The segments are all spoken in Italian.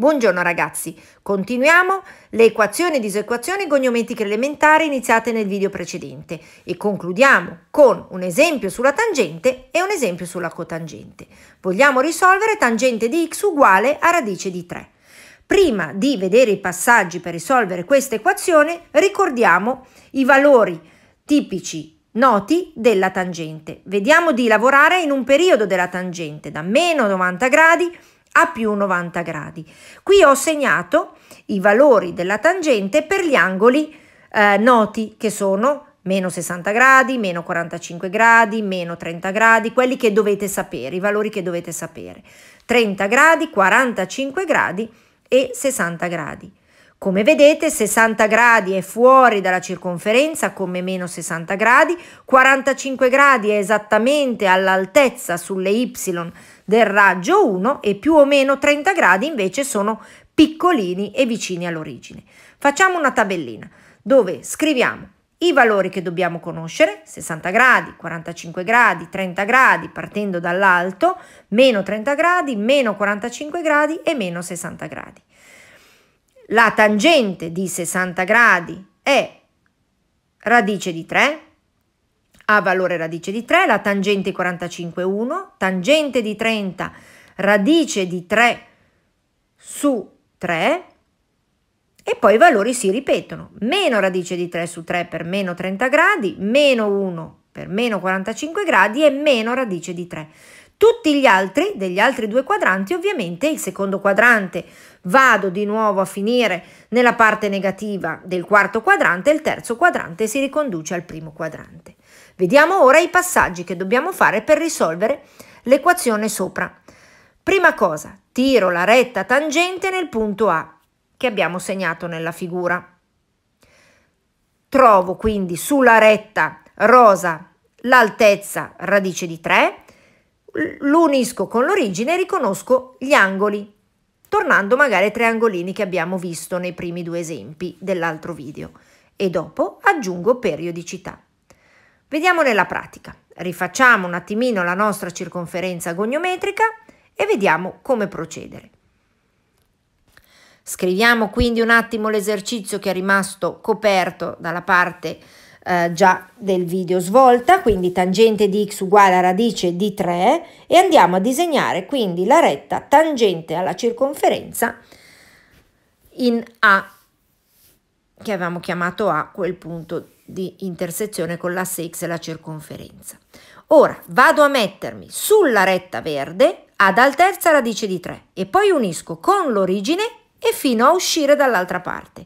Buongiorno ragazzi, continuiamo le equazioni e disequazioni goniometriche elementari iniziate nel video precedente e concludiamo con un esempio sulla tangente e un esempio sulla cotangente. Vogliamo risolvere tangente di x uguale a radice di 3. Prima di vedere i passaggi per risolvere questa equazione ricordiamo i valori tipici noti della tangente. Vediamo di lavorare in un periodo della tangente, da meno 90 gradi a più 90 gradi. Qui ho segnato i valori della tangente per gli angoli eh, noti, che sono meno 60 gradi, meno 45 gradi, meno 30 gradi, quelli che dovete sapere, i valori che dovete sapere. 30 gradi, 45 gradi e 60 gradi. Come vedete 60 gradi è fuori dalla circonferenza come meno 60 gradi, 45 gradi è esattamente all'altezza sulle y del raggio 1 e più o meno 30 gradi invece sono piccolini e vicini all'origine. Facciamo una tabellina dove scriviamo i valori che dobbiamo conoscere, 60 gradi, 45 gradi, 30 gradi partendo dall'alto, meno 30 gradi, meno 45 gradi e meno 60 gradi. La tangente di 60 gradi è radice di 3, a valore radice di 3, la tangente di 45 è 1, tangente di 30, radice di 3 su 3 e poi i valori si ripetono. Meno radice di 3 su 3 per meno 30 gradi, meno 1 per meno 45 gradi e meno radice di 3. Tutti gli altri, degli altri due quadranti, ovviamente il secondo quadrante vado di nuovo a finire nella parte negativa del quarto quadrante, il terzo quadrante si riconduce al primo quadrante. Vediamo ora i passaggi che dobbiamo fare per risolvere l'equazione sopra. Prima cosa, tiro la retta tangente nel punto A che abbiamo segnato nella figura. Trovo quindi sulla retta rosa l'altezza radice di 3, l'unisco con l'origine e riconosco gli angoli tornando magari ai triangolini che abbiamo visto nei primi due esempi dell'altro video e dopo aggiungo periodicità. Vediamo nella pratica. Rifacciamo un attimino la nostra circonferenza goniometrica e vediamo come procedere. Scriviamo quindi un attimo l'esercizio che è rimasto coperto dalla parte eh, già del video svolta, quindi tangente di x uguale a radice di 3 e andiamo a disegnare quindi la retta tangente alla circonferenza in A che avevamo chiamato A quel punto di intersezione con l'asse X e la circonferenza. Ora vado a mettermi sulla retta verde ad altezza radice di 3 e poi unisco con l'origine e fino a uscire dall'altra parte.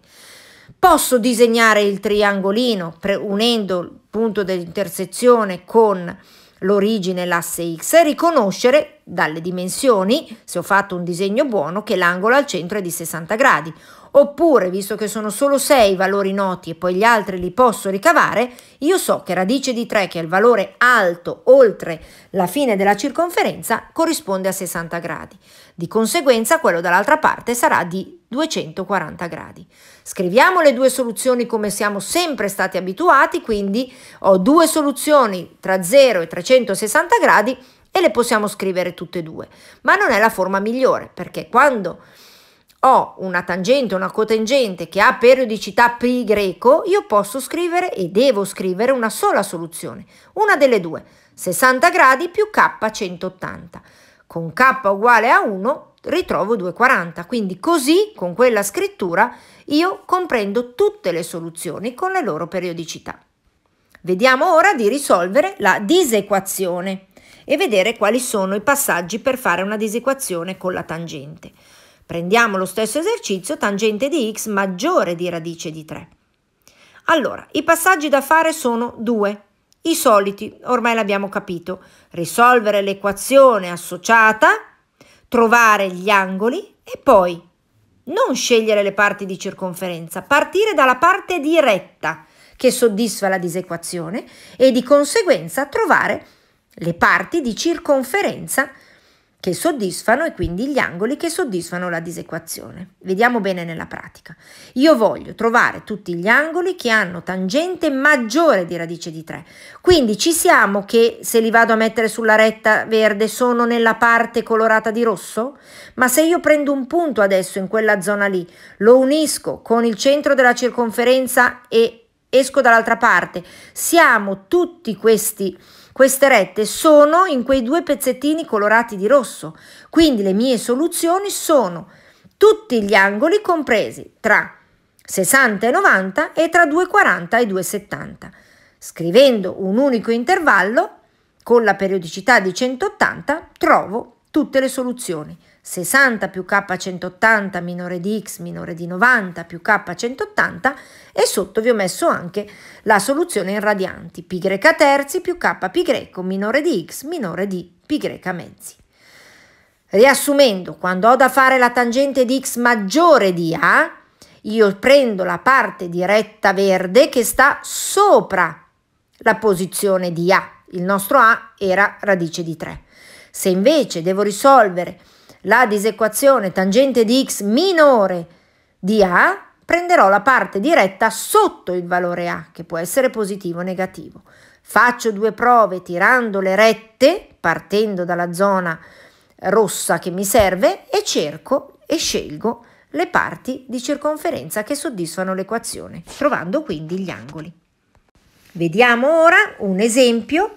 Posso disegnare il triangolino unendo il punto dell'intersezione con l'origine l'asse x e riconoscere dalle dimensioni, se ho fatto un disegno buono, che l'angolo al centro è di 60 gradi. Oppure, visto che sono solo 6 i valori noti e poi gli altri li posso ricavare, io so che radice di 3, che è il valore alto oltre la fine della circonferenza, corrisponde a 60 gradi. Di conseguenza quello dall'altra parte sarà di 240 gradi. Scriviamo le due soluzioni come siamo sempre stati abituati, quindi ho due soluzioni tra 0 e 360 gradi e le possiamo scrivere tutte e due, ma non è la forma migliore perché quando ho una tangente, una cotangente che ha periodicità pi greco, io posso scrivere e devo scrivere una sola soluzione, una delle due, 60 gradi più k 180. Con k uguale a 1 ritrovo 240, quindi così con quella scrittura io comprendo tutte le soluzioni con le loro periodicità. Vediamo ora di risolvere la disequazione e vedere quali sono i passaggi per fare una disequazione con la tangente. Prendiamo lo stesso esercizio, tangente di x maggiore di radice di 3. Allora, i passaggi da fare sono due. I soliti, ormai l'abbiamo capito, risolvere l'equazione associata, trovare gli angoli e poi non scegliere le parti di circonferenza, partire dalla parte diretta che soddisfa la disequazione e di conseguenza trovare le parti di circonferenza che soddisfano e quindi gli angoli che soddisfano la disequazione. Vediamo bene nella pratica. Io voglio trovare tutti gli angoli che hanno tangente maggiore di radice di 3. Quindi ci siamo che se li vado a mettere sulla retta verde sono nella parte colorata di rosso? Ma se io prendo un punto adesso in quella zona lì, lo unisco con il centro della circonferenza e esco dall'altra parte, siamo tutti questi queste rette sono in quei due pezzettini colorati di rosso, quindi le mie soluzioni sono tutti gli angoli compresi tra 60 e 90 e tra 2,40 e 2,70. Scrivendo un unico intervallo con la periodicità di 180 trovo tutte le soluzioni. 60 più K180 minore di x minore di 90 più K180 e sotto vi ho messo anche la soluzione in radianti π terzi più Kπ minore di x minore di π mezzi. Riassumendo, quando ho da fare la tangente di x maggiore di a, io prendo la parte diretta verde che sta sopra la posizione di a. Il nostro a era radice di 3. Se invece devo risolvere la disequazione tangente di x minore di a, prenderò la parte diretta sotto il valore a, che può essere positivo o negativo. Faccio due prove tirando le rette, partendo dalla zona rossa che mi serve, e cerco e scelgo le parti di circonferenza che soddisfano l'equazione, trovando quindi gli angoli. Vediamo ora un esempio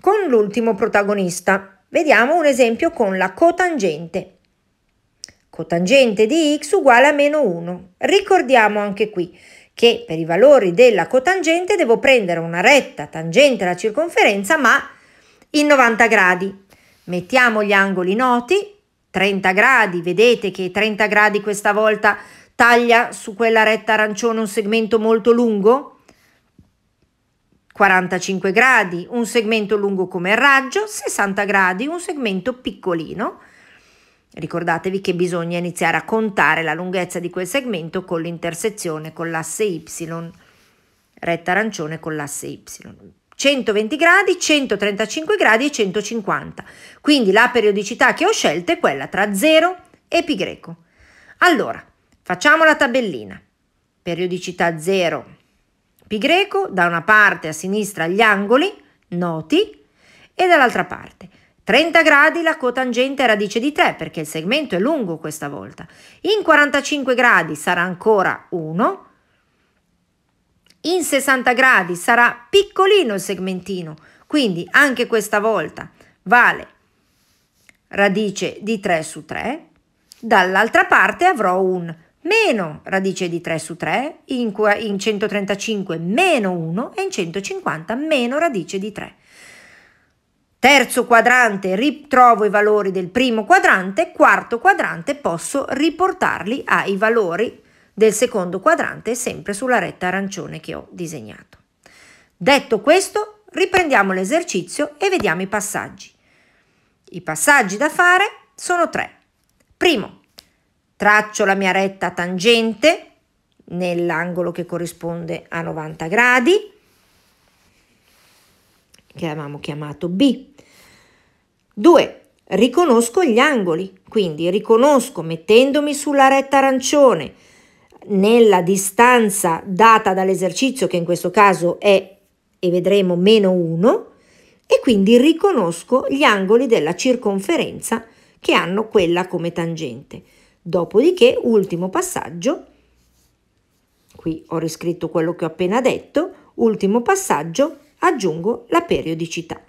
con l'ultimo protagonista, Vediamo un esempio con la cotangente. Cotangente di x uguale a meno 1. Ricordiamo anche qui che per i valori della cotangente devo prendere una retta tangente alla circonferenza ma in 90 gradi. Mettiamo gli angoli noti, 30 gradi, vedete che 30 gradi questa volta taglia su quella retta arancione un segmento molto lungo? 45 gradi, un segmento lungo come il raggio, 60 gradi, un segmento piccolino. Ricordatevi che bisogna iniziare a contare la lunghezza di quel segmento con l'intersezione con l'asse Y, retta arancione con l'asse Y. 120 gradi, 135 gradi e 150. Quindi la periodicità che ho scelto è quella tra 0 e pi greco. Allora, facciamo la tabellina. Periodicità 0 Pi greco da una parte a sinistra gli angoli noti e dall'altra parte 30 gradi la cotangente radice di 3 perché il segmento è lungo questa volta. In 45 gradi sarà ancora 1. In 60 gradi sarà piccolino il segmentino, quindi anche questa volta vale radice di 3 su 3. Dall'altra parte avrò un meno radice di 3 su 3, in, 135 meno 1 e in 150 meno radice di 3. Terzo quadrante ritrovo i valori del primo quadrante, quarto quadrante posso riportarli ai valori del secondo quadrante sempre sulla retta arancione che ho disegnato. Detto questo, riprendiamo l'esercizio e vediamo i passaggi. I passaggi da fare sono tre. Primo, Traccio la mia retta tangente nell'angolo che corrisponde a 90 gradi, che avevamo chiamato B. 2. Riconosco gli angoli, quindi riconosco mettendomi sulla retta arancione nella distanza data dall'esercizio, che in questo caso è, e vedremo, meno 1, e quindi riconosco gli angoli della circonferenza che hanno quella come tangente. Dopodiché, ultimo passaggio, qui ho riscritto quello che ho appena detto, ultimo passaggio, aggiungo la periodicità.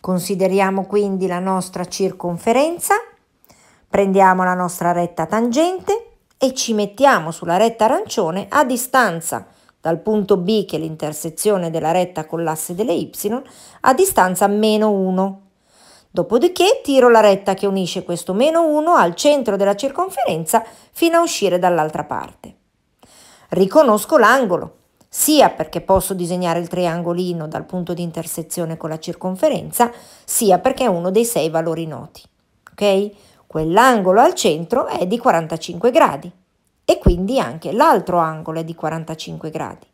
Consideriamo quindi la nostra circonferenza, prendiamo la nostra retta tangente e ci mettiamo sulla retta arancione a distanza dal punto B che è l'intersezione della retta con l'asse delle y a distanza meno 1 Dopodiché tiro la retta che unisce questo meno 1 al centro della circonferenza fino a uscire dall'altra parte. Riconosco l'angolo, sia perché posso disegnare il triangolino dal punto di intersezione con la circonferenza, sia perché è uno dei sei valori noti. Ok? Quell'angolo al centro è di 45 gradi e quindi anche l'altro angolo è di 45 gradi.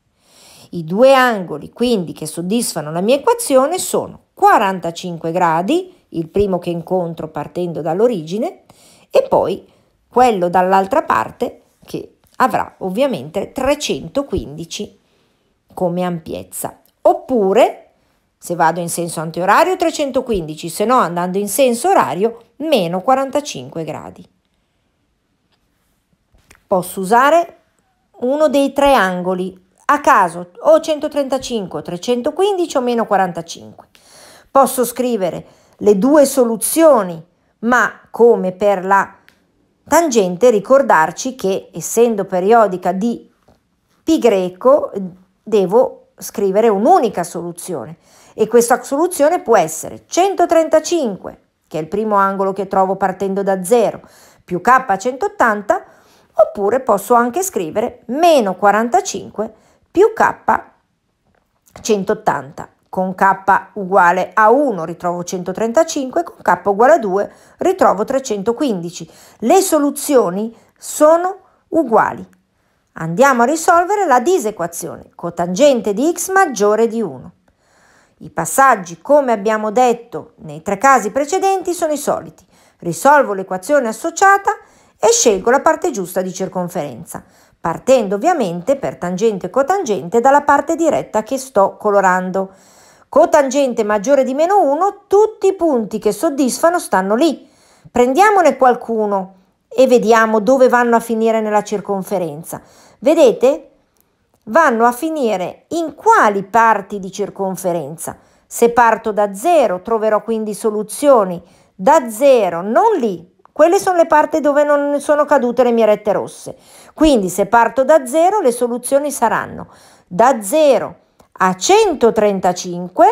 I due angoli quindi che soddisfano la mia equazione sono 45 gradi il primo che incontro partendo dall'origine, e poi quello dall'altra parte che avrà ovviamente 315 come ampiezza. Oppure, se vado in senso antiorario, 315, se no andando in senso orario, meno 45 gradi. Posso usare uno dei tre angoli a caso o 135, 315 o meno 45. Posso scrivere le due soluzioni, ma come per la tangente ricordarci che essendo periodica di pi greco devo scrivere un'unica soluzione e questa soluzione può essere 135 che è il primo angolo che trovo partendo da 0 più k 180 oppure posso anche scrivere meno 45 più k 180 con k uguale a 1 ritrovo 135, con k uguale a 2 ritrovo 315. Le soluzioni sono uguali. Andiamo a risolvere la disequazione cotangente di x maggiore di 1. I passaggi, come abbiamo detto nei tre casi precedenti, sono i soliti. Risolvo l'equazione associata e scelgo la parte giusta di circonferenza, partendo ovviamente per tangente e cotangente dalla parte diretta che sto colorando cotangente maggiore di meno 1, tutti i punti che soddisfano stanno lì. Prendiamone qualcuno e vediamo dove vanno a finire nella circonferenza. Vedete? Vanno a finire in quali parti di circonferenza. Se parto da 0 troverò quindi soluzioni da 0, non lì. Quelle sono le parti dove non sono cadute le mie rette rosse. Quindi se parto da 0 le soluzioni saranno da 0 a 135,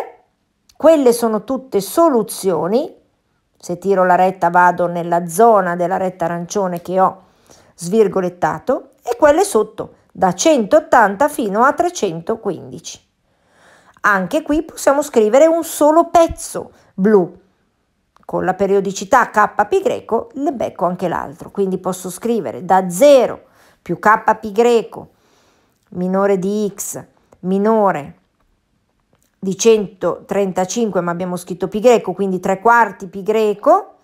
quelle sono tutte soluzioni, se tiro la retta vado nella zona della retta arancione che ho svirgolettato e quelle sotto da 180 fino a 315. Anche qui possiamo scrivere un solo pezzo blu con la periodicità kπy le becco anche l'altro, quindi posso scrivere da 0 più kπy minore di x minore di 135, ma abbiamo scritto pi greco, quindi tre quarti pi greco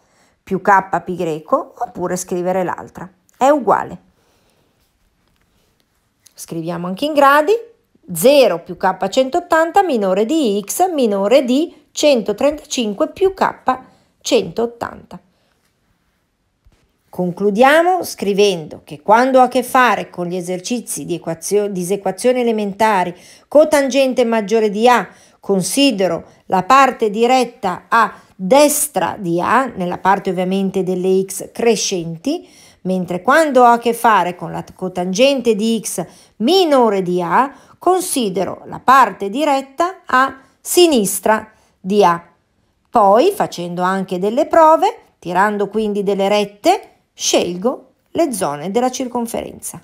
più k pi greco, oppure scrivere l'altra. È uguale. Scriviamo anche in gradi. 0 più k 180 minore di x minore di 135 più k 180. Concludiamo scrivendo che quando ha a che fare con gli esercizi di equazio- disequazione elementari cotangente maggiore di A, considero la parte diretta a destra di A, nella parte ovviamente delle x crescenti, mentre quando ho a che fare con la cotangente di x minore di A, considero la parte diretta a sinistra di A. Poi, facendo anche delle prove, tirando quindi delle rette, scelgo le zone della circonferenza.